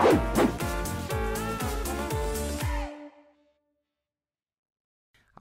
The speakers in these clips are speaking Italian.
Thank you.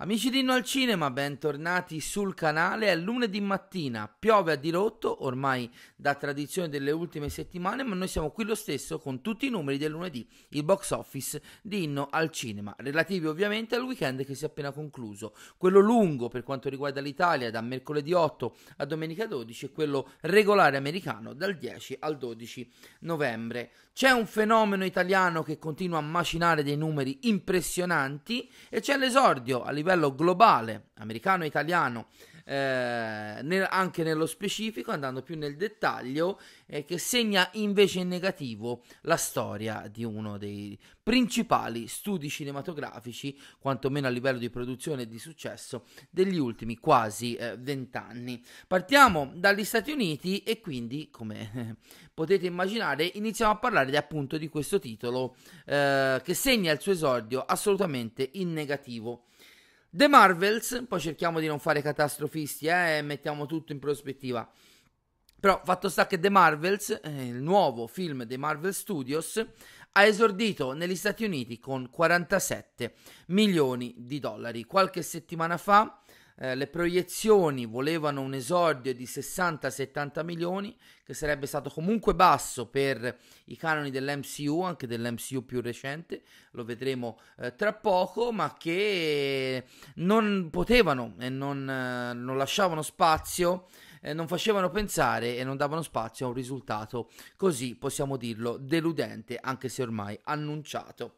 Amici di Inno al Cinema, bentornati sul canale. È lunedì mattina, piove a dirotto, ormai da tradizione delle ultime settimane, ma noi siamo qui lo stesso con tutti i numeri del lunedì, il box office di Inno al Cinema, relativi ovviamente al weekend che si è appena concluso. Quello lungo per quanto riguarda l'Italia, da mercoledì 8 a domenica 12, e quello regolare americano dal 10 al 12 novembre. C'è un fenomeno italiano che continua a macinare dei numeri impressionanti e c'è l'esordio a livello livello globale, americano e italiano, eh, nel, anche nello specifico, andando più nel dettaglio, eh, che segna invece in negativo la storia di uno dei principali studi cinematografici, quantomeno a livello di produzione e di successo, degli ultimi quasi eh, vent'anni. Eh, Partiamo dagli Stati Uniti e quindi, come eh, potete immaginare, iniziamo a parlare di, appunto di questo titolo eh, che segna il suo esordio assolutamente in negativo. The Marvels, poi cerchiamo di non fare catastrofisti eh, mettiamo tutto in prospettiva. Però fatto sta che The Marvels, eh, il nuovo film dei Marvel Studios, ha esordito negli Stati Uniti con 47 milioni di dollari. Qualche settimana fa eh, le proiezioni volevano un esordio di 60-70 milioni, che sarebbe stato comunque basso per i canoni dell'MCU, anche dell'MCU più recente, lo vedremo eh, tra poco, ma che non potevano e non, eh, non lasciavano spazio, eh, non facevano pensare e non davano spazio a un risultato così, possiamo dirlo, deludente, anche se ormai annunciato.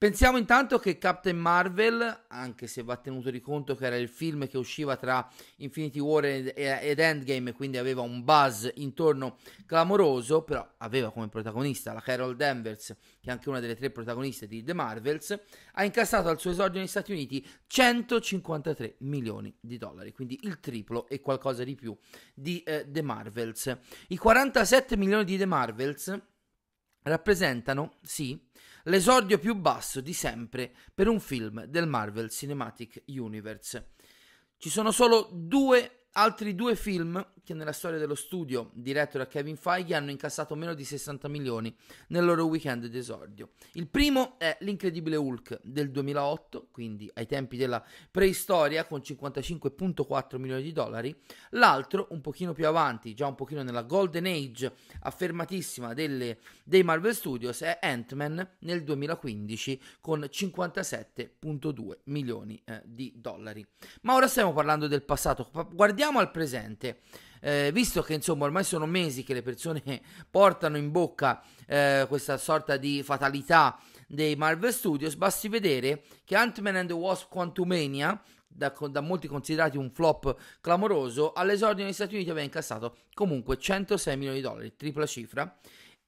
Pensiamo intanto che Captain Marvel, anche se va tenuto di conto che era il film che usciva tra Infinity War ed, Endgame, quindi aveva un buzz intorno clamoroso, però aveva come protagonista la Carol Danvers, che è anche una delle tre protagoniste di The Marvels, ha incassato al suo esordio negli Stati Uniti 153 milioni di dollari, quindi il triplo e qualcosa di più di eh, The Marvels. I 47 milioni di The Marvels rappresentano, sì, l'esordio più basso di sempre per un film del Marvel Cinematic Universe. Ci sono solo due, altri due film che nella storia dello studio diretto da Kevin Feige hanno incassato meno di 60 milioni nel loro weekend d'esordio. Il primo è l'incredibile Hulk del 2008, quindi ai tempi della preistoria con 55.4 milioni di dollari, l'altro un pochino più avanti, già un pochino nella golden age affermatissima delle, dei Marvel Studios è Ant-Man nel 2015 con 57.2 milioni eh, di dollari. Ma ora stiamo parlando del passato, guardiamo al presente eh, visto che insomma ormai sono mesi che le persone portano in bocca eh, questa sorta di fatalità dei Marvel Studios, basti vedere che Ant-Man and the Wasp Quantumania, da, da, molti considerati un flop clamoroso, all'esordio negli Stati Uniti aveva incassato comunque 106 milioni di dollari, tripla cifra,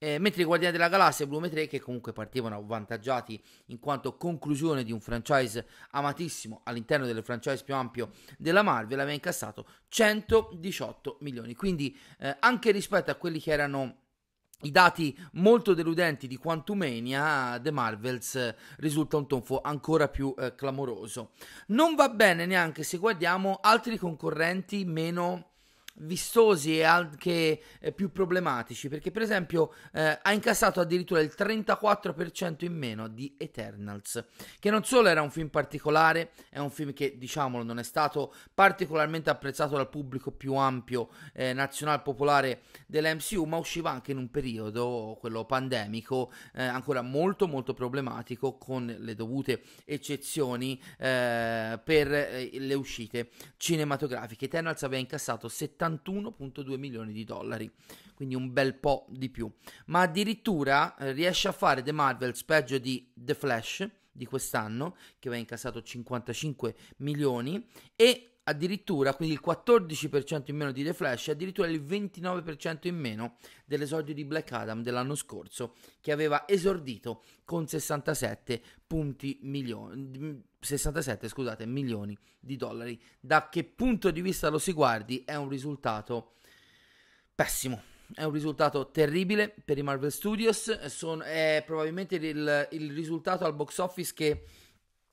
eh, mentre i Guardiani della Galassia e Blume 3, che comunque partivano avvantaggiati in quanto conclusione di un franchise amatissimo all'interno del franchise più ampio della Marvel, aveva incassato 118 milioni. Quindi eh, anche rispetto a quelli che erano i dati molto deludenti di Quantumania, The Marvels eh, risulta un tonfo ancora più eh, clamoroso. Non va bene neanche se guardiamo altri concorrenti meno vistosi e anche eh, più problematici, perché per esempio eh, ha incassato addirittura il 34% in meno di Eternals, che non solo era un film particolare, è un film che diciamolo non è stato particolarmente apprezzato dal pubblico più ampio eh, nazional popolare dell'MCU, ma usciva anche in un periodo, quello pandemico, eh, ancora molto molto problematico con le dovute eccezioni eh, per le uscite cinematografiche. Eternals aveva incassato 70 41.2 milioni di dollari, quindi un bel po' di più. Ma addirittura eh, riesce a fare The Marvels peggio di The Flash di quest'anno, che aveva incassato 55 milioni, e addirittura, quindi il 14% in meno di The Flash, addirittura il 29% in meno dell'esordio di Black Adam dell'anno scorso, che aveva esordito con 67 punti milioni 67 scusate, milioni di dollari. Da che punto di vista lo si guardi è un risultato pessimo. È un risultato terribile per i Marvel Studios, Sono, è probabilmente il, il risultato al box office che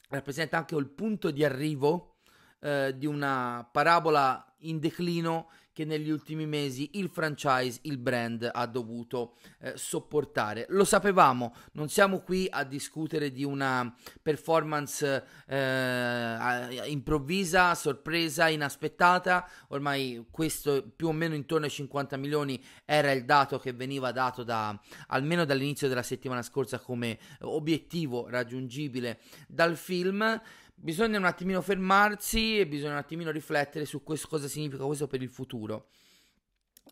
rappresenta anche il punto di arrivo eh, di una parabola in declino che negli ultimi mesi il franchise, il brand ha dovuto eh, sopportare. Lo sapevamo, non siamo qui a discutere di una performance eh, improvvisa, sorpresa, inaspettata, ormai questo più o meno intorno ai 50 milioni era il dato che veniva dato da, almeno dall'inizio della settimana scorsa come obiettivo raggiungibile dal film bisogna un attimino fermarsi e bisogna un attimino riflettere su questo, cosa significa questo per il futuro.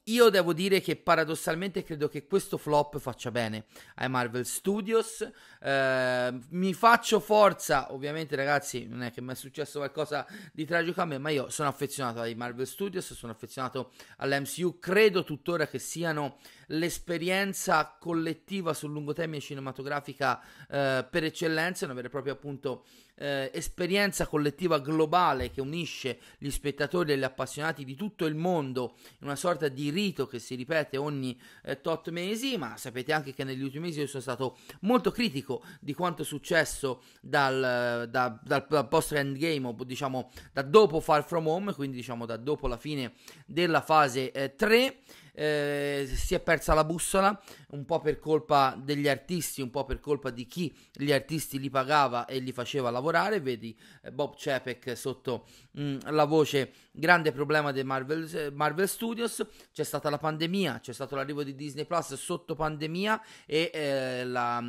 Io devo dire che paradossalmente credo che questo flop faccia bene ai Marvel Studios. Eh, mi faccio forza, ovviamente ragazzi, non è che mi è successo qualcosa di tragico a me, ma io sono affezionato ai Marvel Studios, sono affezionato all'MCU, credo tuttora che siano l'esperienza collettiva sul lungo termine cinematografica eh, per eccellenza, una vera e propria appunto eh, esperienza collettiva globale che unisce gli spettatori e gli appassionati di tutto il mondo in una sorta di rito che si ripete ogni eh, tot mesi, ma sapete anche che negli ultimi mesi io sono stato molto critico di quanto è successo dal, da, dal, dal post endgame o diciamo da dopo Far From Home, quindi diciamo da dopo la fine della fase eh, 3 eh, si è persa la bussola, un po' per colpa degli artisti, un po' per colpa di chi gli artisti li pagava e li faceva lavorare, vedi eh, Bob Cepek sotto mh, mm, la voce grande problema dei Marvel, Marvel, Studios, c'è stata la pandemia, c'è stato l'arrivo di Disney Plus sotto pandemia e eh, la,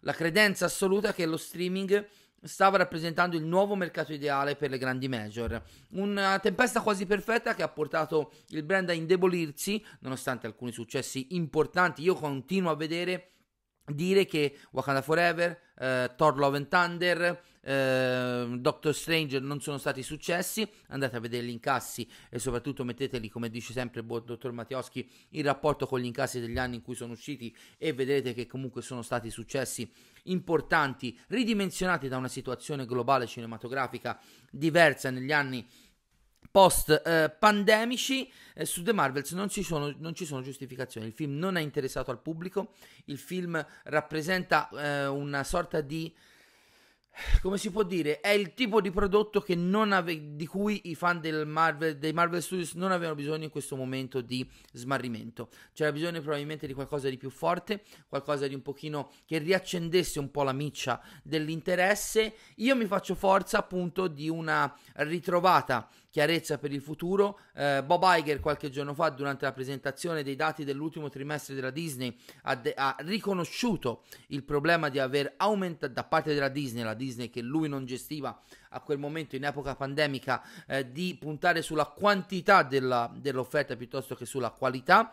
la credenza assoluta che lo streaming stava rappresentando il nuovo mercato ideale per le grandi major. Una tempesta quasi perfetta che ha portato il brand a indebolirsi, nonostante alcuni successi importanti. Io continuo a vedere dire che Wakanda Forever, eh, Thor Love and Thunder, eh, Doctor Strange non sono stati successi, andate a vedere gli incassi e soprattutto metteteli, come dice sempre il dottor Mattioschi, in rapporto con gli incassi degli anni in cui sono usciti e vedrete che comunque sono stati successi importanti, ridimensionati da una situazione globale cinematografica diversa negli anni post eh, pandemici eh, su The Marvels non ci, sono, non ci, sono, giustificazioni il film non è interessato al pubblico il film rappresenta eh, una sorta di come si può dire, è il tipo di prodotto che non ave- di cui i fan del Marvel, dei Marvel Studios non avevano bisogno in questo momento di smarrimento. C'era bisogno probabilmente di qualcosa di più forte, qualcosa di un pochino che riaccendesse un po' la miccia dell'interesse. Io mi faccio forza appunto di una ritrovata chiarezza per il futuro. Eh, Bob Iger qualche giorno fa durante la presentazione dei dati dell'ultimo trimestre della Disney ha, de- ha riconosciuto il problema di aver aumentato da parte della Disney, la Disney che lui non gestiva a quel momento in epoca pandemica, eh, di puntare sulla quantità della, dell'offerta piuttosto che sulla qualità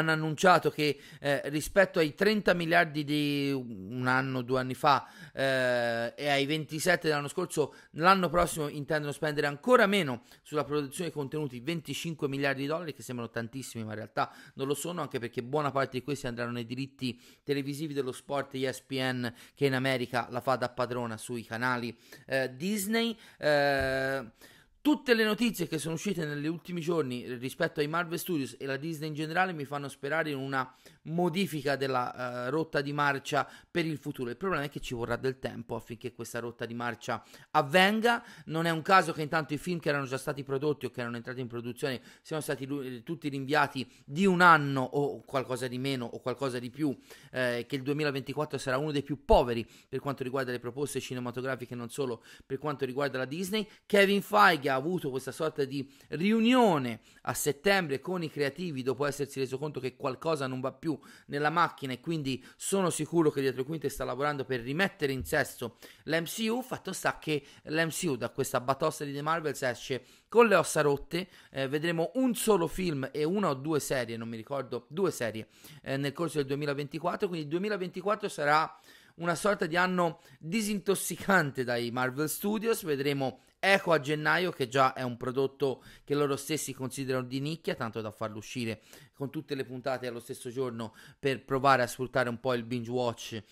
hanno annunciato che eh, rispetto ai 30 miliardi di un anno, due anni fa eh, e ai 27 dell'anno scorso, l'anno prossimo intendono spendere ancora meno sulla produzione di contenuti, 25 miliardi di dollari che sembrano tantissimi ma in realtà non lo sono anche perché buona parte di questi andranno nei diritti televisivi dello sport ESPN che in America la fa da padrona sui canali eh, Disney. Eh, Tutte le notizie che sono uscite negli ultimi giorni rispetto ai Marvel Studios e la Disney in generale mi fanno sperare in una modifica della uh, rotta di marcia per il futuro. Il problema è che ci vorrà del tempo affinché questa rotta di marcia avvenga. Non è un caso che intanto i film che erano già stati prodotti o che erano entrati in produzione siano stati eh, tutti rinviati di un anno o qualcosa di meno o qualcosa di più, eh, che il 2024 sarà uno dei più poveri per quanto riguarda le proposte cinematografiche, non solo per quanto riguarda la Disney. Kevin Feige avuto questa sorta di riunione a settembre con i creativi dopo essersi reso conto che qualcosa non va più nella macchina e quindi sono sicuro che dietro quinte sta lavorando per rimettere in sesto l'MCU, fatto sta che l'MCU da questa batosta di The Marvels esce con le ossa rotte, eh, vedremo un solo film e una o due serie, non mi ricordo, due serie eh, nel corso del 2024, quindi il 2024 sarà una sorta di anno disintossicante dai Marvel Studios, vedremo Eco a gennaio, che già è un prodotto che loro stessi considerano di nicchia, tanto da farlo uscire con tutte le puntate allo stesso giorno per provare a sfruttare un po' il binge watch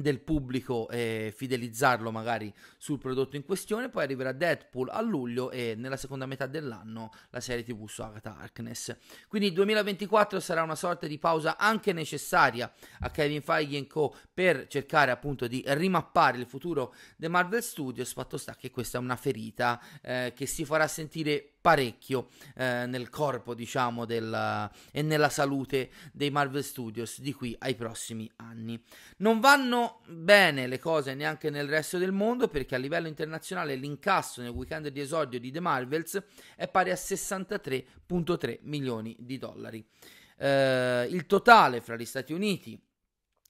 del pubblico e fidelizzarlo magari sul prodotto in questione poi arriverà Deadpool a luglio e nella seconda metà dell'anno la serie tv su Agatha Harkness quindi il 2024 sarà una sorta di pausa anche necessaria a Kevin Feige Co per cercare appunto di rimappare il futuro di Marvel Studios fatto sta che questa è una ferita eh, che si farà sentire parecchio eh, nel corpo, diciamo, del, eh, e nella salute dei Marvel Studios di qui ai prossimi anni. Non vanno bene le cose neanche nel resto del mondo perché a livello internazionale l'incasso nel weekend di esordio di The Marvels è pari a 63.3 milioni di dollari. Eh, il totale fra gli Stati Uniti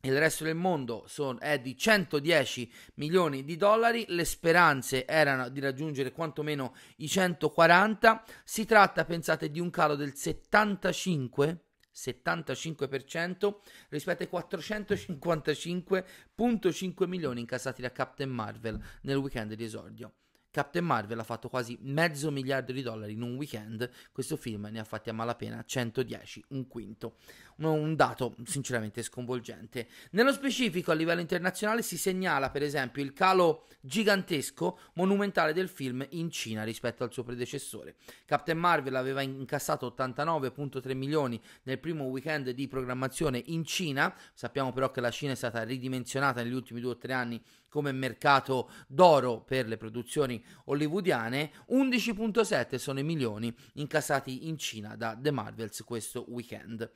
il resto del mondo son, è di 110 milioni di dollari, le speranze erano di raggiungere quantomeno i 140, si tratta, pensate, di un calo del 75 75% rispetto ai 455.5 milioni incassati da Captain Marvel nel weekend di esordio. Captain Marvel ha fatto quasi mezzo miliardo di dollari in un weekend, questo film ne ha fatti a malapena 110, un quinto un dato sinceramente sconvolgente. Nello specifico a livello internazionale si segnala per esempio il calo gigantesco monumentale del film in Cina rispetto al suo predecessore. Captain Marvel aveva incassato 89.3 milioni nel primo weekend di programmazione in Cina, sappiamo però che la Cina è stata ridimensionata negli ultimi due o tre anni come mercato d'oro per le produzioni hollywoodiane, 11.7 sono i milioni incassati in Cina da The Marvels questo weekend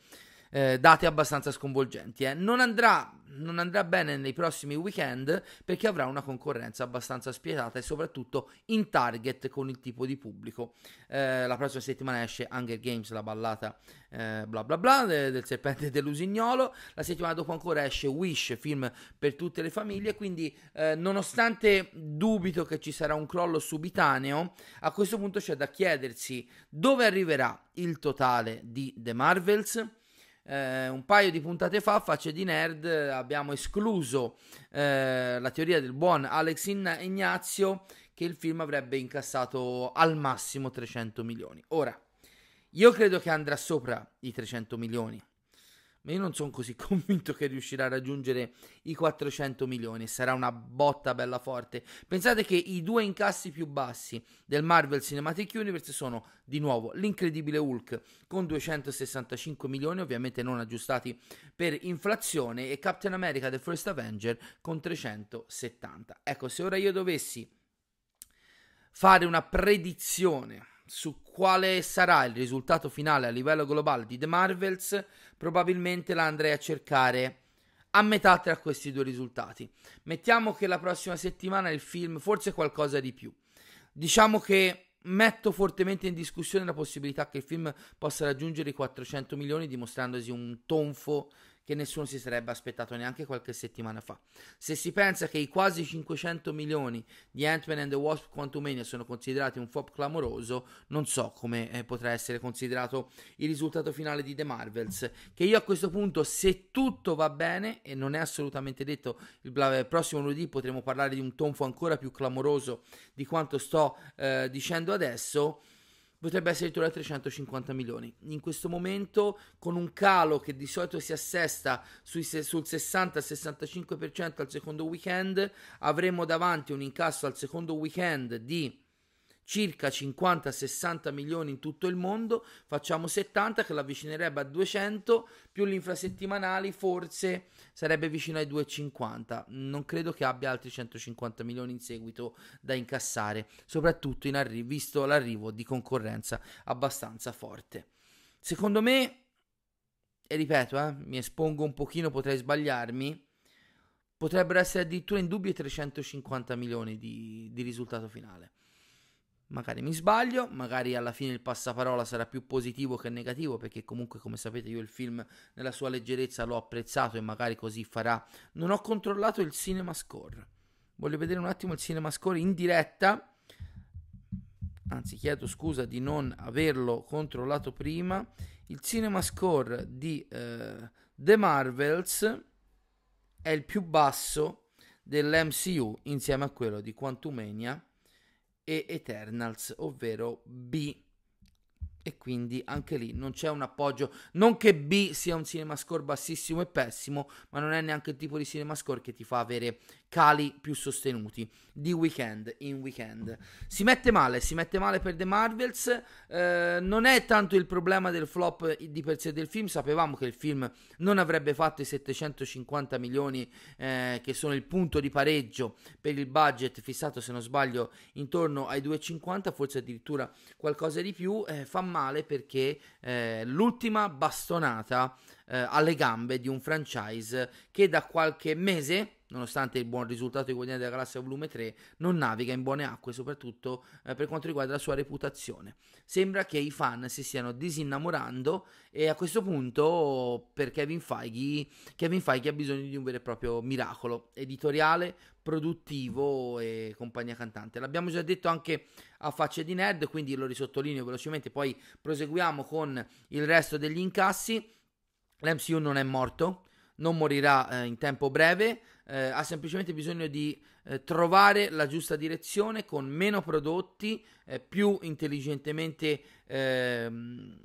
eh, date abbastanza sconvolgenti. Eh. Non, andrà, non andrà bene nei prossimi weekend perché avrà una concorrenza abbastanza spietata e soprattutto in target con il tipo di pubblico. Eh, la prossima settimana esce Hunger Games, la ballata eh, bla bla bla de, del serpente dell'usignolo. La settimana dopo ancora esce Wish, film per tutte le famiglie. Quindi, eh, nonostante dubito che ci sarà un crollo subitaneo, a questo punto c'è da chiedersi dove arriverà il totale di The Marvels eh, un paio di puntate fa, Facce di Nerd, abbiamo escluso eh, la teoria del buon Alex Ignazio che il film avrebbe incassato al massimo 300 milioni. Ora, io credo che andrà sopra i 300 milioni ma io non sono così convinto che riuscirà a raggiungere i 400 milioni, sarà una botta bella forte. Pensate che i due incassi più bassi del Marvel Cinematic Universe sono di nuovo l'incredibile Hulk con 265 milioni, ovviamente non aggiustati per inflazione, e Captain America The First Avenger con 370. Ecco, se ora io dovessi fare una predizione su quale sarà il risultato finale a livello globale di The Marvels, probabilmente la andrei a cercare a metà tra questi due risultati. Mettiamo che la prossima settimana il film forse qualcosa di più. Diciamo che metto fortemente in discussione la possibilità che il film possa raggiungere i 400 milioni dimostrandosi un tonfo che nessuno si sarebbe aspettato neanche qualche settimana fa. Se si pensa che i quasi 500 milioni di Ant-Man and the Wasp Quantumania sono considerati un flop clamoroso, non so come eh, potrà essere considerato il risultato finale di The Marvels, che io a questo punto, se tutto va bene, e non è assolutamente detto, il, bla- il eh, prossimo lunedì potremo parlare di un tonfo ancora più clamoroso di quanto sto eh, dicendo adesso, potrebbe essere intorno a 350 milioni. In questo momento, con un calo che di solito si assesta sui, sul 60-65% al secondo weekend, avremo davanti un incasso al secondo weekend di circa 50-60 milioni in tutto il mondo, facciamo 70 che l'avvicinerebbe a 200, più l'infrasettimanali forse sarebbe vicino ai 250. Non credo che abbia altri 150 milioni in seguito da incassare, soprattutto in arri- visto l'arrivo di concorrenza abbastanza forte. Secondo me, e ripeto, eh, mi espongo un pochino, potrei sbagliarmi, potrebbero essere addirittura in dubbio i 350 milioni di, di risultato finale. Magari mi sbaglio, magari alla fine il passaparola sarà più positivo che negativo, perché comunque, come sapete, io il film nella sua leggerezza l'ho apprezzato e magari così farà. Non ho controllato il cinema score. Voglio vedere un attimo il cinema score in diretta. Anzi, chiedo scusa di non averlo controllato prima. Il cinema score di eh, The Marvels è il più basso dell'MCU insieme a quello di Quantumania e Eternals, ovvero B e quindi anche lì non c'è un appoggio. Non che B sia un cinema score bassissimo e pessimo, ma non è neanche il tipo di cinema score che ti fa avere cali più sostenuti di weekend in weekend. Si mette male, si mette male per The Marvels. Eh, non è tanto il problema del flop di per sé del film. Sapevamo che il film non avrebbe fatto i 750 milioni, eh, che sono il punto di pareggio per il budget fissato, se non sbaglio, intorno ai 2,50, forse addirittura qualcosa di più. Eh, fa male male perché eh, l'ultima bastonata eh, alle gambe di un franchise che da qualche mese nonostante il buon risultato di Guardiani della Galassia Volume 3, non naviga in buone acque, soprattutto eh, per quanto riguarda la sua reputazione. Sembra che i fan si stiano disinnamorando e a questo punto per Kevin Feige, Kevin Feige ha bisogno di un vero e proprio miracolo editoriale, produttivo e compagnia cantante. L'abbiamo già detto anche a facce di nerd, quindi lo risottolineo velocemente, poi proseguiamo con il resto degli incassi. L'MCU non è morto, non morirà eh, in tempo breve, eh, ha semplicemente bisogno di eh, trovare la giusta direzione con meno prodotti, eh, più intelligentemente ehm,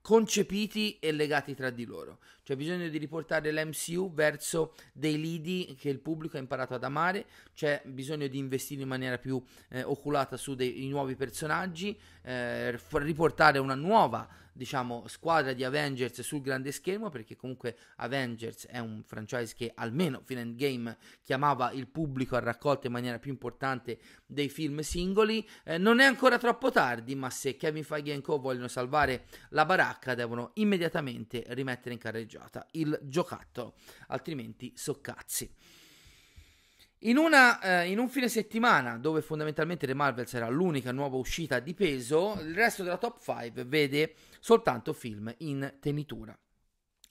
concepiti e legati tra di loro. C'è bisogno di riportare l'MCU verso dei lidi che il pubblico ha imparato ad amare, c'è bisogno di investire in maniera più eh, oculata su dei nuovi personaggi, eh, riportare una nuova diciamo, squadra di Avengers sul grande schermo, perché comunque Avengers è un franchise che almeno fino a Endgame chiamava il pubblico a raccolta in maniera più importante dei film singoli. Eh, non è ancora troppo tardi, ma se Kevin Feige e Co. vogliono salvare la baracca, devono immediatamente rimettere in carreggiata il giocattolo, altrimenti soccazzi. In, una, eh, in, un fine settimana dove fondamentalmente The Marvels era l'unica nuova uscita di peso, il resto della top 5 vede soltanto film in tenitura.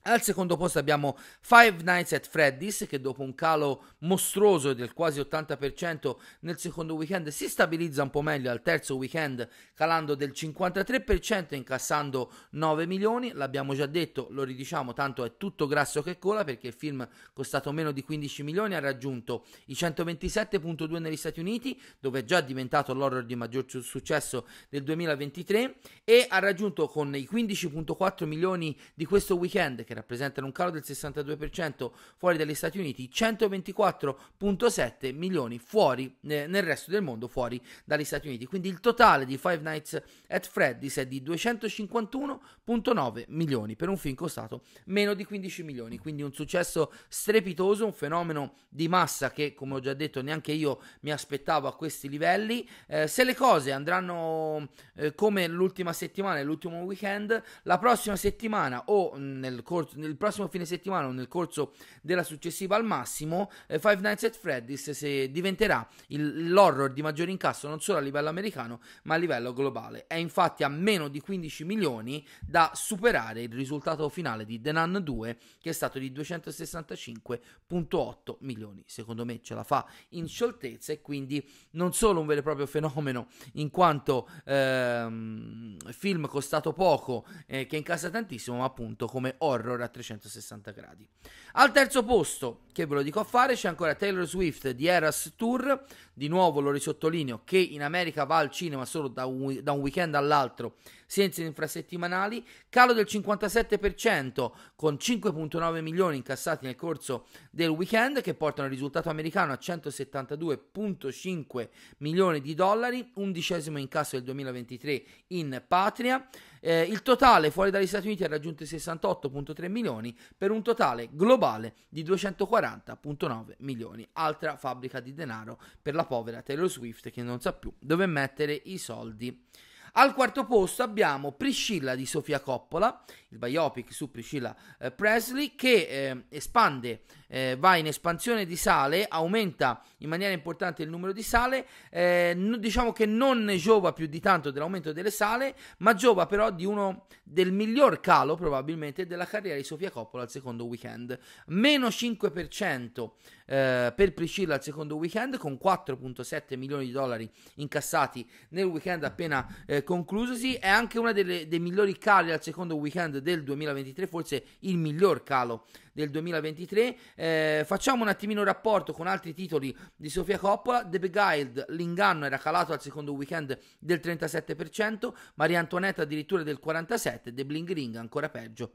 Al secondo posto abbiamo Five Nights at Freddy's che dopo un calo mostruoso del quasi 80% nel secondo weekend si stabilizza un po' meglio al terzo weekend calando del 53% e incassando 9 milioni, l'abbiamo già detto, lo ridiciamo, tanto è tutto grasso che cola perché il film costato meno di 15 milioni ha raggiunto i 127.2 negli Stati Uniti dove è già diventato l'horror di maggior successo del 2023 e ha raggiunto con i 15.4 milioni di questo weekend che rappresentano un calo del 62% fuori dagli Stati Uniti, 124.7 milioni fuori eh, nel resto del mondo fuori dagli Stati Uniti. Quindi il totale di Five Nights at Freddy's è di 251.9 milioni per un film costato meno di 15 milioni, quindi un successo strepitoso, un fenomeno di massa che come ho già detto neanche io mi aspettavo a questi livelli. Eh, se le cose andranno eh, come l'ultima settimana e l'ultimo weekend, la prossima settimana o mm, nel corso corso, nel prossimo fine settimana o nel corso della successiva al massimo, eh, Five Nights at Freddy's se diventerà il, l'horror di maggior incasso non solo a livello americano ma a livello globale. È infatti a meno di 15 milioni da superare il risultato finale di The Nun 2 che è stato di 265.8 milioni. Secondo me ce la fa in scioltezza e quindi non solo un vero e proprio fenomeno in quanto ehm, film costato poco eh, che incassa tantissimo ma appunto come horror errore a 360 gradi. Al terzo posto, che ve lo dico a fare, c'è ancora Taylor Swift di Eras Tour di nuovo lo risottolineo, che in America va al cinema solo da un, da un weekend all'altro, senza infrasettimanali, calo del 57% con 5.9 milioni incassati nel corso del weekend, che portano il risultato americano a 172.5 milioni di dollari, undicesimo incasso del 2023 in patria. Eh, il totale fuori dagli Stati Uniti ha raggiunto i 68.3 milioni per un totale globale di 240.9 milioni. Altra fabbrica di denaro per la povera Taylor Swift che non sa più dove mettere i soldi. Al quarto posto abbiamo Priscilla di Sofia Coppola, il biopic su Priscilla eh, Presley, che eh, espande, eh, va in espansione di sale, aumenta in maniera importante il numero di sale, eh, n- diciamo che non ne giova più di tanto dell'aumento delle sale, ma giova però di uno del miglior calo probabilmente della carriera di Sofia Coppola al secondo weekend, meno 5% eh, per Priscilla al secondo weekend con 4.7 milioni di dollari incassati nel weekend appena eh, conclusosi, è anche uno dei migliori cali al secondo weekend del 2023, forse il miglior calo del 2023. Eh, facciamo un attimino il rapporto con altri titoli di Sofia Coppola. The Beguiled, l'inganno era calato al secondo weekend del 37%, Maria Antoinette addirittura del 47%, The Bling Ring ancora peggio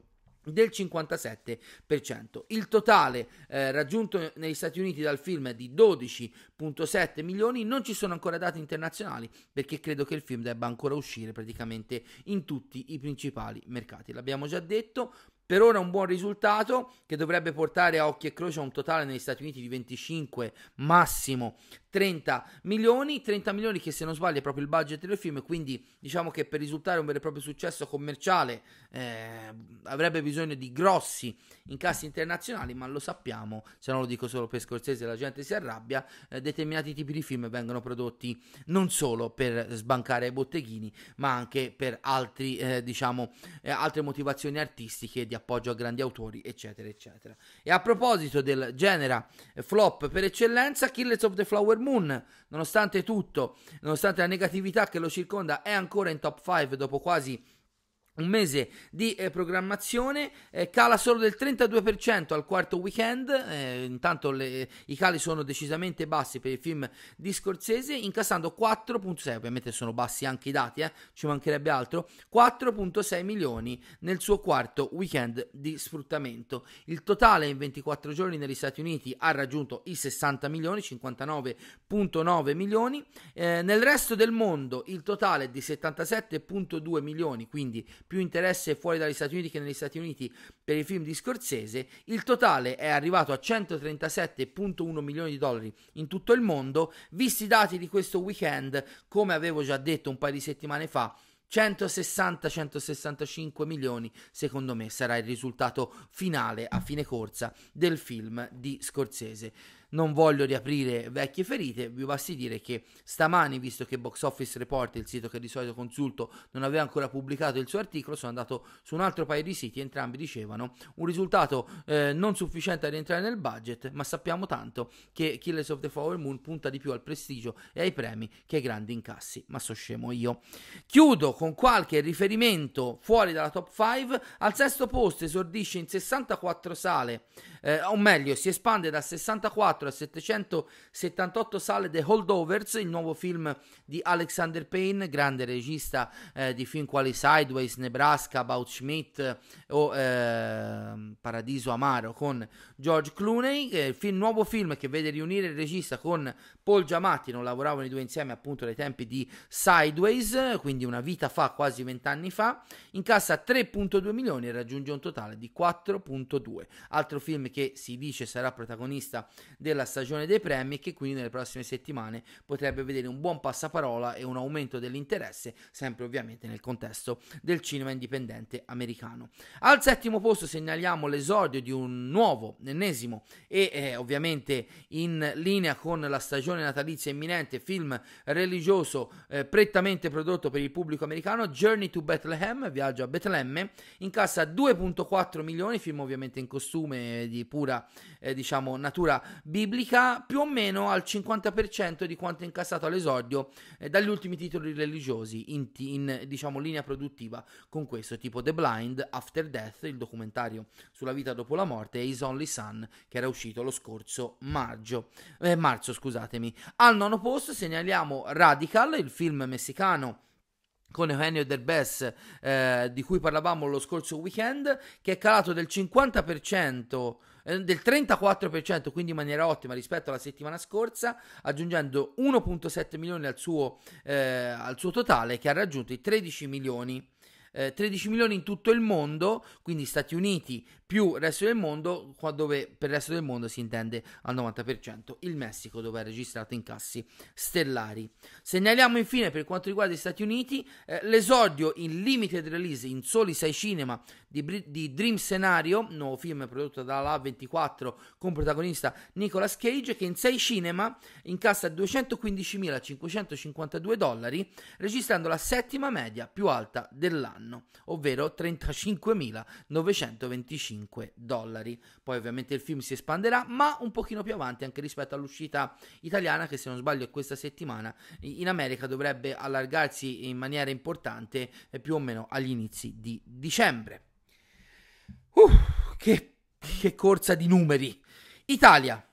del 57%. Il totale eh, raggiunto negli Stati Uniti dal film è di 12.7 milioni, non ci sono ancora dati internazionali perché credo che il film debba ancora uscire praticamente in tutti i principali mercati. L'abbiamo già detto, per ora un buon risultato che dovrebbe portare a occhi e croce a un totale negli Stati Uniti di 25, massimo 30 milioni, 30 milioni che se non sbaglio è proprio il budget del film, quindi diciamo che per risultare un vero e proprio successo commerciale eh, avrebbe bisogno di grossi incassi internazionali, ma lo sappiamo, se non lo dico solo per Scorsese la gente si arrabbia, eh, determinati tipi di film vengono prodotti non solo per sbancare ai botteghini, ma anche per altri, eh, diciamo, eh, altre motivazioni artistiche di appunto appoggio a grandi autori, eccetera, eccetera. E a proposito del genera flop per eccellenza, Killers of the Flower Moon, nonostante tutto, nonostante la negatività che lo circonda, è ancora in top 5 dopo quasi un mese di eh, programmazione eh, cala solo del 32% al quarto weekend eh, intanto le, i cali sono decisamente bassi per il film di Scorsese incassando 4.6 ovviamente sono bassi anche i dati eh, ci mancherebbe altro 4.6 milioni nel suo quarto weekend di sfruttamento il totale in 24 giorni negli Stati Uniti ha raggiunto i 60 milioni 59.9 milioni eh, nel resto del mondo il totale è di 77.2 milioni quindi più interesse fuori dagli Stati Uniti che negli Stati Uniti per i film di Scorsese, il totale è arrivato a 137.1 milioni di dollari in tutto il mondo, visti i dati di questo weekend, come avevo già detto un paio di settimane fa, 160-165 milioni, secondo me, sarà il risultato finale a fine corsa del film di Scorsese non voglio riaprire vecchie ferite, vi basti dire che stamani, visto che Box Office Report, il sito che di solito consulto, non aveva ancora pubblicato il suo articolo, sono andato su un altro paio di siti, entrambi dicevano un risultato eh, non sufficiente a rientrare nel budget, ma sappiamo tanto che Killers of the Flower Moon punta di più al prestigio e ai premi che ai grandi incassi, ma so scemo io. Chiudo con qualche riferimento fuori dalla top 5, al sesto posto esordisce in 64 sale eh, o meglio si espande da 64 a 778 sale The Holdovers, il nuovo film di Alexander Payne, grande regista eh, di film quali Sideways, Nebraska, About Schmidt o eh, Paradiso Amaro con George Clooney, il film, nuovo film che vede riunire il regista con Paul Giamatti, non lavoravano i due insieme appunto dai tempi di Sideways, quindi una vita fa, quasi vent'anni fa, incassa 3.2 milioni e raggiunge un totale di 4.2. Altro film che si dice sarà protagonista della stagione dei premi e che quindi nelle prossime settimane potrebbe vedere un buon passaparola e un aumento dell'interesse, sempre ovviamente nel contesto del cinema indipendente americano. Al settimo posto segnaliamo l'esordio di un nuovo, ennesimo e eh, ovviamente in linea con la stagione natalizia imminente, film religioso eh, prettamente prodotto per il pubblico americano, Journey to Bethlehem, Viaggio a Betlemme, incassa 2.4 milioni, film ovviamente in costume di pura eh, diciamo, natura biblica, più o meno al 50% di quanto incassato all'esordio eh, dagli ultimi titoli religiosi in, in diciamo, linea produttiva con questo, tipo The Blind, After Death, il documentario sulla vita dopo la morte, e His Only Son, che era uscito lo scorso maggio, eh, marzo. Scusatemi. Al nono posto segnaliamo Radical, il film messicano con Eugenio Derbez eh, di cui parlavamo lo scorso weekend, che è calato del 50% eh, del 34%, quindi in maniera ottima rispetto alla settimana scorsa, aggiungendo 1.7 milioni al suo, eh, al suo totale che ha raggiunto i 13 milioni. 13 eh, milioni in tutto il mondo, quindi Stati Uniti più il resto del mondo, dove per il resto del mondo si intende al 90% il Messico, dove ha registrato incassi stellari. Segnaliamo infine per quanto riguarda gli Stati Uniti eh, l'esordio in limited release in soli 6 cinema di, di, Dream Scenario, nuovo film prodotto dalla A24 con protagonista Nicolas Cage, che in 6 cinema incassa 215.552 dollari, registrando la settima media più alta dell'anno, ovvero 35.925 5 dollari. Poi ovviamente il film si espanderà, ma un pochino più avanti anche rispetto all'uscita italiana che se non sbaglio è questa settimana in America dovrebbe allargarsi in maniera importante eh, più o meno agli inizi di dicembre. Uh, che, che corsa di numeri! Italia,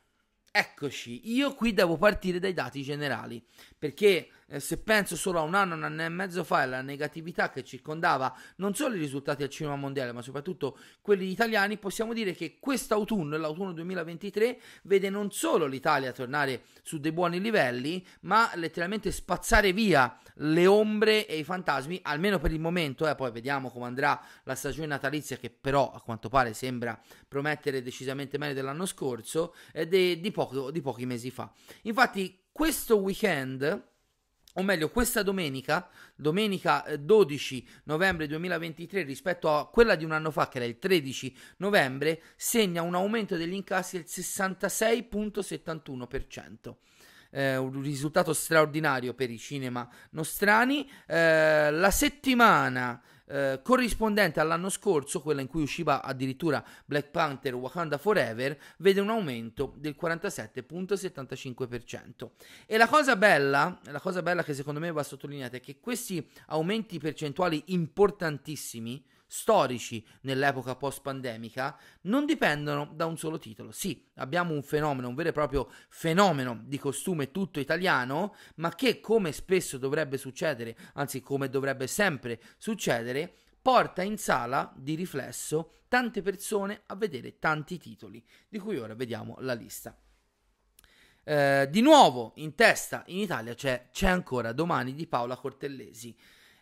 eccoci, io qui devo partire dai dati generali perché eh, se penso solo a un anno, un anno e mezzo fa, alla negatività che circondava non solo i risultati al cinema mondiale, ma soprattutto quelli italiani, possiamo dire che quest'autunno, l'autunno 2023, vede non solo l'Italia tornare su dei buoni livelli, ma letteralmente spazzare via le ombre e i fantasmi, almeno per il momento, eh, poi vediamo come andrà la stagione natalizia che però a quanto pare sembra promettere decisamente meglio dell'anno scorso e eh, di, di, poco, di pochi mesi fa. Infatti questo weekend o meglio questa domenica, domenica 12 eh, novembre 2023 rispetto a quella di un anno fa che era il 13 novembre, segna un aumento degli incassi del 66.71% eh, un risultato straordinario per i cinema nostrani. Eh, la settimana eh, corrispondente all'anno scorso, quella in cui usciva addirittura Black Panther Wakanda Forever, vede un aumento del 47.75%. E la cosa bella, la cosa bella che secondo me va sottolineata è che questi aumenti percentuali importantissimi storici nell'epoca post-pandemica non dipendono da un solo titolo. Sì, abbiamo un fenomeno, un vero e proprio fenomeno di costume tutto italiano, ma che come spesso dovrebbe succedere, anzi come dovrebbe sempre succedere, porta in sala di riflesso tante persone a vedere tanti titoli, di cui ora vediamo la lista. Eh, di nuovo in testa in Italia c'è, c'è ancora domani di Paola Cortellesi.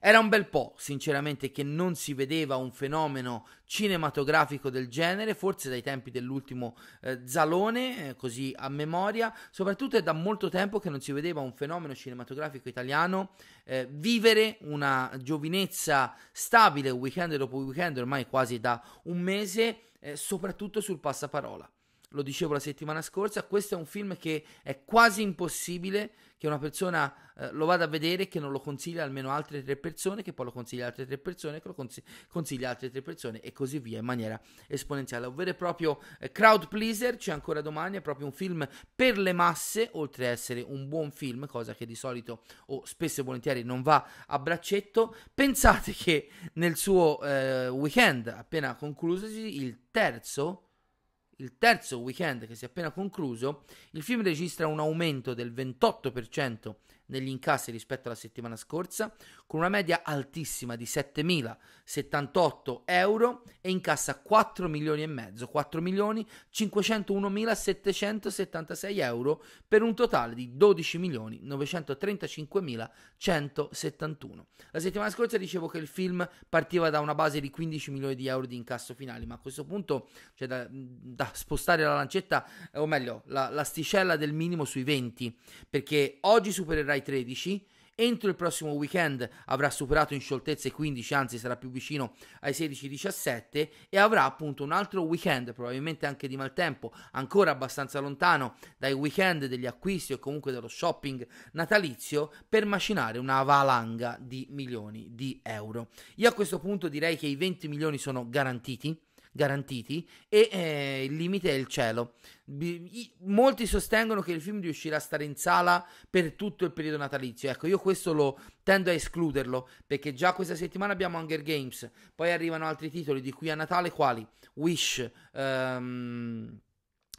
Era un bel po', sinceramente, che non si vedeva un fenomeno cinematografico del genere, forse dai tempi dell'ultimo eh, Zalone, eh, così a memoria, soprattutto è da molto tempo che non si vedeva un fenomeno cinematografico italiano eh, vivere una giovinezza stabile weekend dopo weekend, ormai quasi da un mese, eh, soprattutto sul passaparola lo dicevo la settimana scorsa, questo è un film che è quasi impossibile che una persona eh, lo vada a vedere e che non lo consiglia almeno altre tre persone, che poi lo consiglia altre tre persone, che lo cons- consiglia altre tre persone e così via in maniera esponenziale. È proprio eh, crowd pleaser, c'è ancora domani, è proprio un film per le masse, oltre a essere un buon film, cosa che di solito o spesso e volentieri non va a braccetto. Pensate che nel suo eh, weekend appena conclusosi, il terzo il terzo weekend che si è appena concluso, il film registra un aumento del 28% negli incassi rispetto alla settimana scorsa, con una media altissima di 7.078 euro e incassa 4 milioni e mezzo, 4 milioni 501.776 euro per un totale di 12 milioni 935.171. La settimana scorsa dicevo che il film partiva da una base di 15 milioni di euro di incasso finale, ma a questo punto c'è da, da spostare la lancetta, eh, o meglio, la, l'asticella del minimo sui 20, perché oggi supererà i 13 entro il prossimo weekend avrà superato in scioltezza i 15, anzi sarà più vicino ai 16-17 e avrà appunto un altro weekend, probabilmente anche di maltempo, ancora abbastanza lontano dai weekend degli acquisti o comunque dello shopping natalizio per macinare una valanga di milioni di euro. Io a questo punto direi che i 20 milioni sono garantiti garantiti e eh, il limite è il cielo. B- molti sostengono che il film riuscirà a stare in sala per tutto il periodo natalizio. Ecco, io questo lo tendo a escluderlo perché già questa settimana abbiamo Hunger Games, poi arrivano altri titoli di qui a Natale quali Wish, um,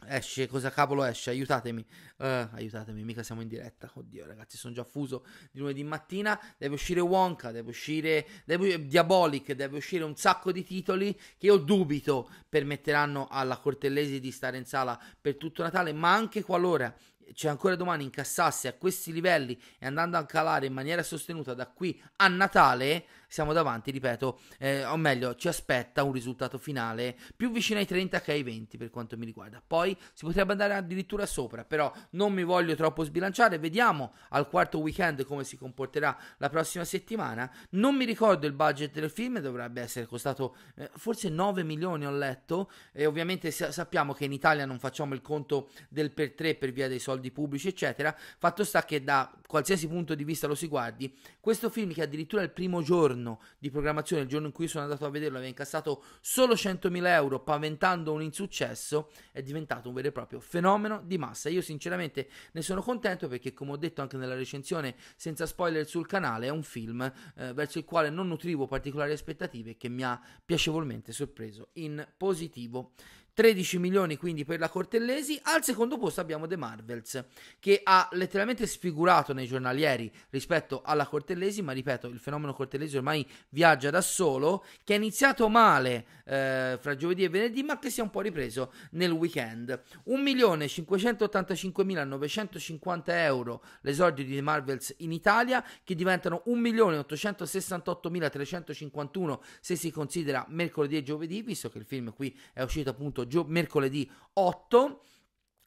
Esce, cosa cavolo esce? Aiutatemi, uh, aiutatemi, mica siamo in diretta. Oddio, ragazzi, sono già fuso di lunedì mattina. Deve uscire Wonka, deve uscire deve, Diabolic, deve uscire un sacco di titoli che io dubito permetteranno alla Cortellesi di stare in sala per tutto Natale. Ma anche qualora C'è ancora domani incassasse a questi livelli e andando a calare in maniera sostenuta da qui a Natale, siamo davanti, ripeto, eh, o meglio, ci aspetta un risultato finale più vicino ai 30 che ai 20 per quanto mi riguarda. Poi si potrebbe andare addirittura sopra, però non mi voglio troppo sbilanciare, vediamo al quarto weekend come si comporterà la prossima settimana. Non mi ricordo il budget del film, dovrebbe essere costato eh, forse 9 milioni ho letto e ovviamente sa- sappiamo che in Italia non facciamo il conto del per 3 per via dei soldi pubblici, eccetera. Fatto sta che da qualsiasi punto di vista lo si guardi, questo film che addirittura il primo giorno giorno di programmazione, il giorno in cui sono andato a vederlo, aveva incassato solo 100.000 euro, paventando un insuccesso, è diventato un vero e proprio fenomeno di massa. Io sinceramente ne sono contento perché, come ho detto anche nella recensione senza spoiler sul canale, è un film eh, verso il quale non nutrivo particolari aspettative che mi ha piacevolmente sorpreso in positivo. 13 milioni quindi per la Cortellesi. Al secondo posto abbiamo The Marvels, che ha letteralmente sfigurato nei giornalieri rispetto alla Cortellesi, ma ripeto, il fenomeno Cortellesi ormai viaggia da solo, che è iniziato male eh, fra giovedì e venerdì, ma che si è un po' ripreso nel weekend. 1.585.950 euro l'esordio di The Marvels in Italia, che diventano 1.868.351 se si considera mercoledì e giovedì, visto che il film qui è uscito appunto mercoledì 8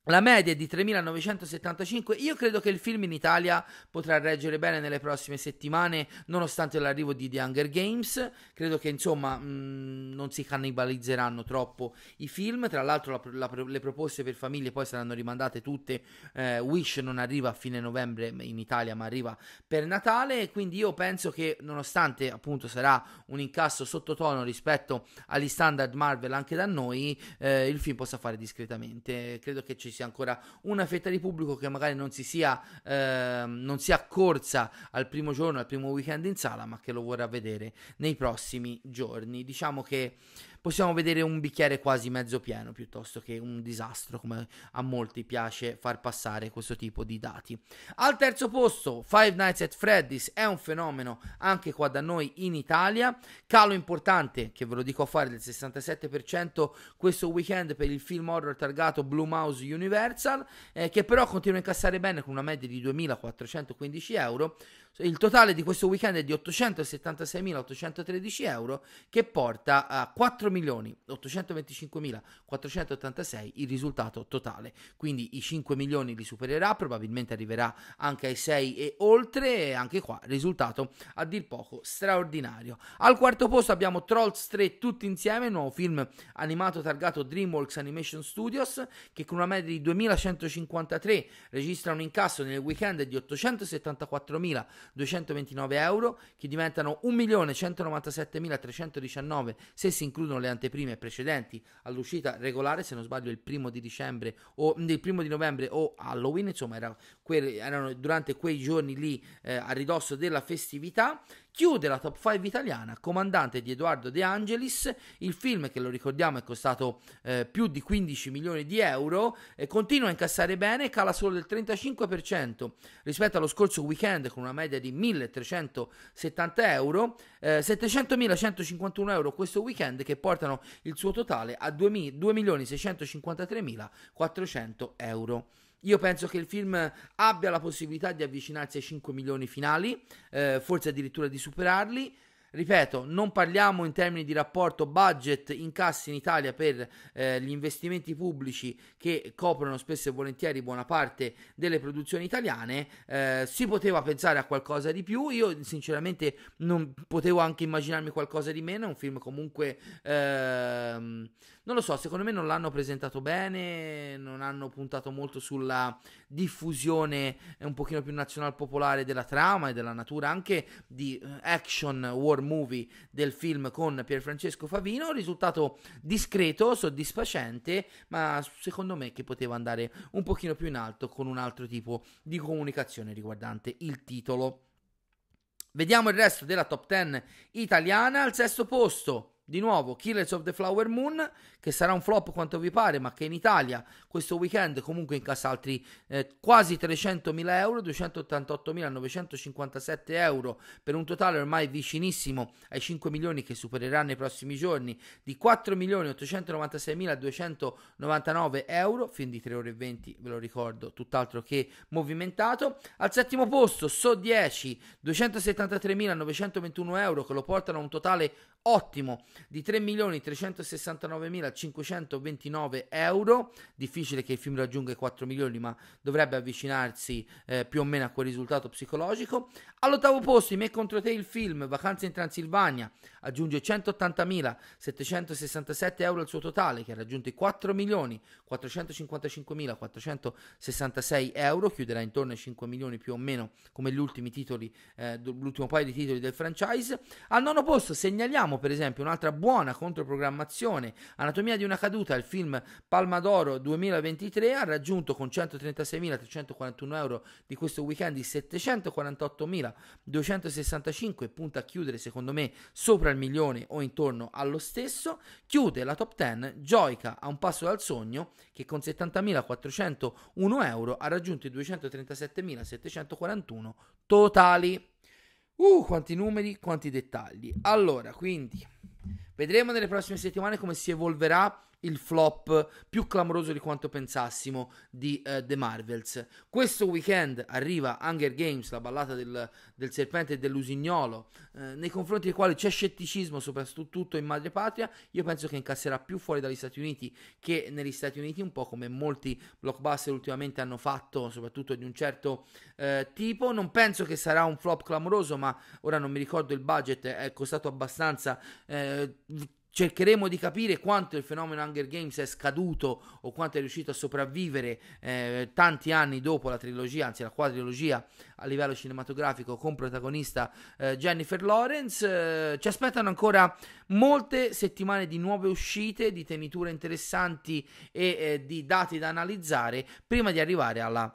la media è di 3.975. Io credo che il film in Italia potrà reggere bene nelle prossime settimane, nonostante l'arrivo di The Hunger Games. Credo che insomma mh, mm, non si cannibalizzeranno troppo i film. Tra l'altro, la, la, le proposte per famiglie poi saranno rimandate tutte. Eh, Wish non arriva a fine novembre in Italia, ma arriva per Natale. Quindi io penso che, nonostante appunto sarà un incasso sottotono rispetto agli standard Marvel anche da noi, eh, il film possa fare discretamente. Credo che ci sia ancora una fetta di pubblico che magari non si sia, eh, non sia accorsa al primo giorno, al primo weekend in sala, ma che lo vorrà vedere nei prossimi giorni. Diciamo che possiamo vedere un bicchiere quasi mezzo pieno piuttosto che un disastro come a molti piace far passare questo tipo di dati. Al terzo posto Five Nights at Freddy's è un fenomeno anche qua da noi in Italia, calo importante che ve lo dico a fare del 67% questo weekend per il film horror targato Blue Mouse Universal eh, che però continua a incassare bene con una media di 2415 euro il totale di questo weekend è di 876.813 euro che porta a 4.825.486 il risultato totale. Quindi i 5 milioni li supererà, probabilmente arriverà anche ai 6 e oltre. E anche qua risultato a dir poco straordinario. Al quarto posto abbiamo Trolls 3 tutti insieme, nuovo film animato targato DreamWorks Animation Studios che con una media di 2.153 registra un incasso nel weekend di 874.000 229 euro, che diventano 1.197.319 se si includono le anteprime precedenti all'uscita regolare, se non sbaglio il primo di dicembre o il primo di novembre o Halloween, insomma era erano durante quei giorni lì eh, a ridosso della festività Chiude la top 5 italiana Comandante di Edoardo De Angelis, il film che lo ricordiamo è costato eh, più di 15 milioni di euro, eh, continua a incassare bene, cala solo del 35% rispetto allo scorso weekend con una media di 1.370 euro, eh, 700.151 euro questo weekend che portano il suo totale a 2.653.400 euro. Io penso che il film abbia la possibilità di avvicinarsi ai 5 milioni finali, eh, forse addirittura di superarli. Ripeto, non parliamo in termini di rapporto budget incassi in Italia per eh, gli investimenti pubblici che coprono spesso e volentieri buona parte delle produzioni italiane. Eh, si poteva pensare a qualcosa di più. Io sinceramente non potevo anche immaginarmi qualcosa di meno. È un film comunque ehm, non lo so, secondo me non l'hanno presentato bene, non hanno puntato molto sulla diffusione eh, un pochino più nazional popolare della trama e della natura anche di eh, action war movie del film con Pierfrancesco Favino, risultato discreto, soddisfacente, ma secondo me che poteva andare un pochino più in alto con un altro tipo di comunicazione riguardante il titolo. Vediamo il resto della top 10 italiana. Al sesto posto di nuovo, Killers of the Flower Moon, che sarà un flop quanto vi pare, ma che in Italia questo weekend comunque incassa altri eh, quasi 300.000 euro, 288.957 euro, per un totale ormai vicinissimo ai 5 milioni che supererà nei prossimi giorni, di 4.896.299 euro, fin di 3 ore e 20, ve lo ricordo, tutt'altro che movimentato. Al settimo posto, So 10, 273.921 euro, che lo portano a un totale ottimo di 3.369.529 euro. Difficile che il film raggiunga i 4 milioni, ma dovrebbe avvicinarsi eh, più o meno a quel risultato psicologico. All'ottavo posto, Me contro te il film Vacanze in Transilvania aggiunge 180.767 euro al suo totale, che ha raggiunto i 4.455.466 euro, chiuderà intorno ai 5 milioni più o meno come gli ultimi titoli, eh, l'ultimo paio di titoli del franchise. Al nono posto segnaliamo abbiamo per esempio un'altra buona controprogrammazione, Anatomia di una caduta, il film Palma d'Oro 2023 ha raggiunto con 136.341 euro di questo weekend i 748.265 punta a chiudere secondo me sopra il milione o intorno allo stesso, chiude la top 10 Joica a un passo dal sogno che con 70.401 euro ha raggiunto i 237.741 totali. Uh, quanti numeri, quanti dettagli. Allora, quindi, vedremo nelle prossime settimane come si evolverà il flop più clamoroso di quanto pensassimo di uh, The Marvels. Questo weekend arriva Hunger Games, la ballata del, del serpente e dell'usignolo, eh, nei confronti dei quali c'è scetticismo, soprattutto in madrepatria. Io penso che incasserà più fuori dagli Stati Uniti che negli Stati Uniti, un po' come molti blockbuster ultimamente hanno fatto, soprattutto di un certo eh, tipo. Non penso che sarà un flop clamoroso, ma ora non mi ricordo il budget, è costato abbastanza. Eh, cercheremo di capire quanto il fenomeno Hunger Games è scaduto o quanto è riuscito a sopravvivere eh, tanti anni dopo la trilogia, anzi la quadrilogia a livello cinematografico con protagonista eh, Jennifer Lawrence. Eh, ci aspettano ancora molte settimane di nuove uscite, di teniture interessanti e eh, di dati da analizzare prima di arrivare alla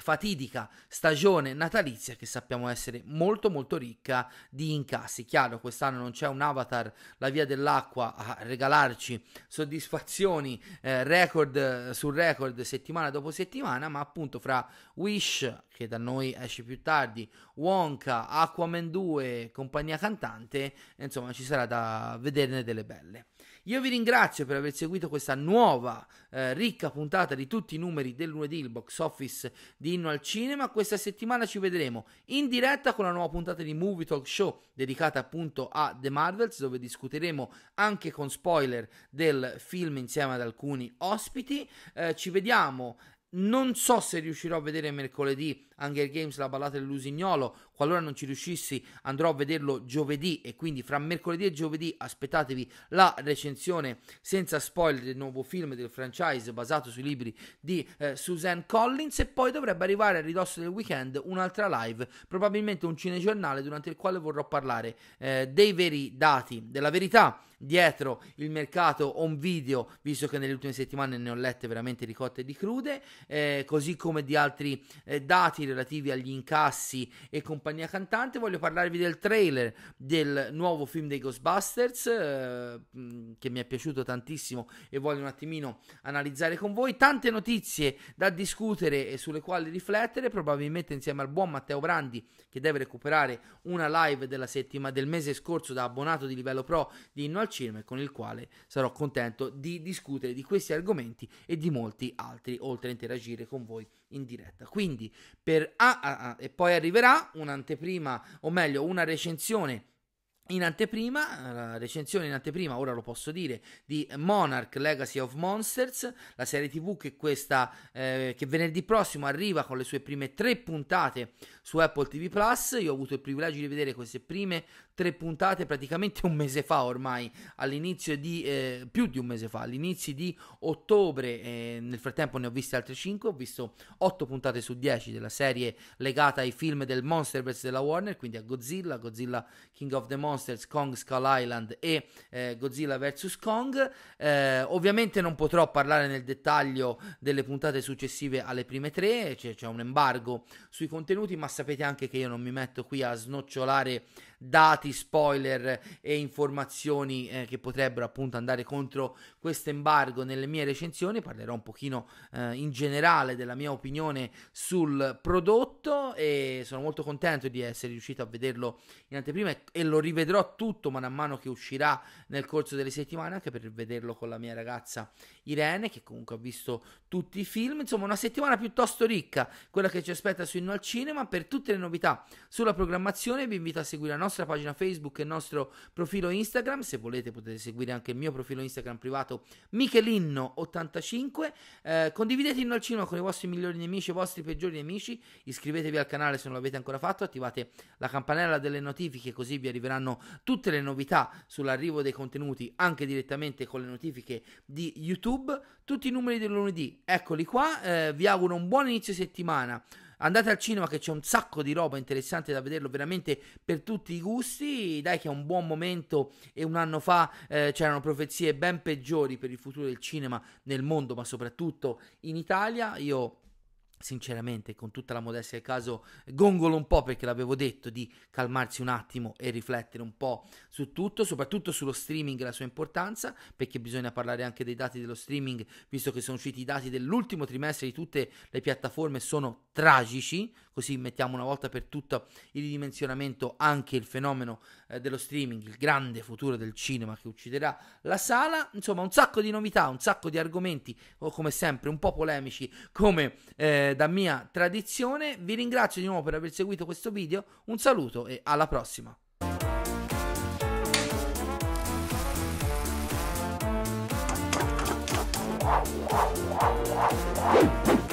fatidica stagione natalizia che sappiamo essere molto molto ricca di incassi. Chiaro, quest'anno non c'è un avatar la via dell'acqua a regalarci soddisfazioni eh, record eh, su record settimana dopo settimana, ma appunto fra Wish che da noi esce più tardi, Wonka, Aquaman 2, compagnia cantante, insomma ci sarà da vederne delle belle. Io vi ringrazio per aver seguito questa nuova eh, ricca puntata di tutti i numeri del lunedì, il box office di Inno al Cinema. Questa settimana ci vedremo in diretta con la nuova puntata di Movie Talk Show dedicata appunto a The Marvels, dove discuteremo anche con spoiler del film insieme ad alcuni ospiti. Eh, ci vediamo non so se riuscirò a vedere mercoledì Hunger Games la ballata dell'usignolo Qualora non ci riuscissi andrò a vederlo giovedì e quindi fra mercoledì e giovedì aspettatevi la recensione senza spoiler del nuovo film del franchise basato sui libri di eh, Suzanne Collins e poi dovrebbe arrivare a ridosso del weekend un'altra live, probabilmente un cinegiornale durante il quale vorrò parlare eh, dei veri dati, della verità dietro il mercato on video, visto che nelle ultime settimane ne ho lette veramente ricotte di crude, eh, così come di altri eh, dati relativi agli incassi e compagnie compagnia cantante, voglio parlarvi del trailer del nuovo film dei Ghostbusters eh, mm, che mi è piaciuto tantissimo e voglio un attimino analizzare con voi. Tante notizie da discutere e sulle quali riflettere, probabilmente insieme al buon Matteo Brandi che deve recuperare una live della settima, del mese scorso da abbonato di livello pro di Inno al Cinema con il quale sarò contento di discutere di questi argomenti e di molti altri, oltre a interagire con voi in diretta. Quindi per a, a, a e poi arriverà un'anteprima, o meglio, una recensione in anteprima, la recensione in anteprima, ora lo posso dire, di Monarch Legacy of Monsters, la serie TV che, questa, eh, che venerdì prossimo arriva con le sue prime tre puntate su Apple TV Plus. Io ho avuto il privilegio di vedere queste prime tre puntate praticamente un mese fa ormai, all'inizio di eh, più di un mese fa, all'inizio di ottobre. Eh, nel frattempo ne ho viste altre 5, ho visto 8 puntate su 10 della serie legata ai film del Monsterverse della Warner, quindi a Godzilla, Godzilla King of the Monsters Monsters, Kong Skull Island e eh, Godzilla vs. Kong. Eh, ovviamente non potrò parlare nel dettaglio delle puntate successive alle prime tre, c'è, c'è un embargo sui contenuti, ma sapete anche che io non mi metto qui a snocciolare dati, spoiler e informazioni eh, che potrebbero appunto andare contro questo embargo nelle mie recensioni, parlerò un pochino eh, in generale della mia opinione sul prodotto e sono molto contento di essere riuscito a vederlo in anteprima e, e lo rivedrò tutto man mano che uscirà nel corso delle settimane anche per vederlo con la mia ragazza Irene, che comunque ha visto tutti i film. Insomma, una settimana piuttosto ricca, quella che ci aspetta su Inno al Cinema. Per tutte le novità sulla programmazione, vi invito a seguire la nostra pagina Facebook e il nostro profilo Instagram. Se volete, potete seguire anche il mio profilo Instagram privato Michelinno85. Eh, condividete Inno al Cinema con i vostri migliori nemici e i vostri peggiori nemici. Iscrivetevi al canale se non l'avete ancora fatto. Attivate la campanella delle notifiche, così vi arriveranno tutte le novità sull'arrivo dei contenuti anche direttamente con le notifiche di YouTube. YouTube, tutti i numeri del lunedì. Eccoli qua, eh, vi auguro un buon inizio settimana. Andate al cinema che c'è un sacco di roba interessante da vederlo veramente per tutti i gusti. Dai che è un buon momento e un anno fa eh, c'erano profezie ben peggiori per il futuro del cinema nel mondo, ma soprattutto in Italia. Io sinceramente, con tutta la modestia del caso, gongolo un po' perché l'avevo detto di calmarsi un attimo e riflettere un po' su tutto, soprattutto sullo streaming e la sua importanza, perché bisogna parlare anche dei dati dello streaming, visto che sono usciti i dati dell'ultimo trimestre di tutte le piattaforme, sono tragici, così mettiamo una volta per tutto il ridimensionamento anche il fenomeno eh, dello streaming, il grande futuro del cinema che ucciderà la sala, insomma un sacco di novità, un sacco di argomenti, oh, come sempre un po' polemici come eh, da mia tradizione, vi ringrazio di nuovo per aver seguito questo video, un saluto e alla prossima! Woo!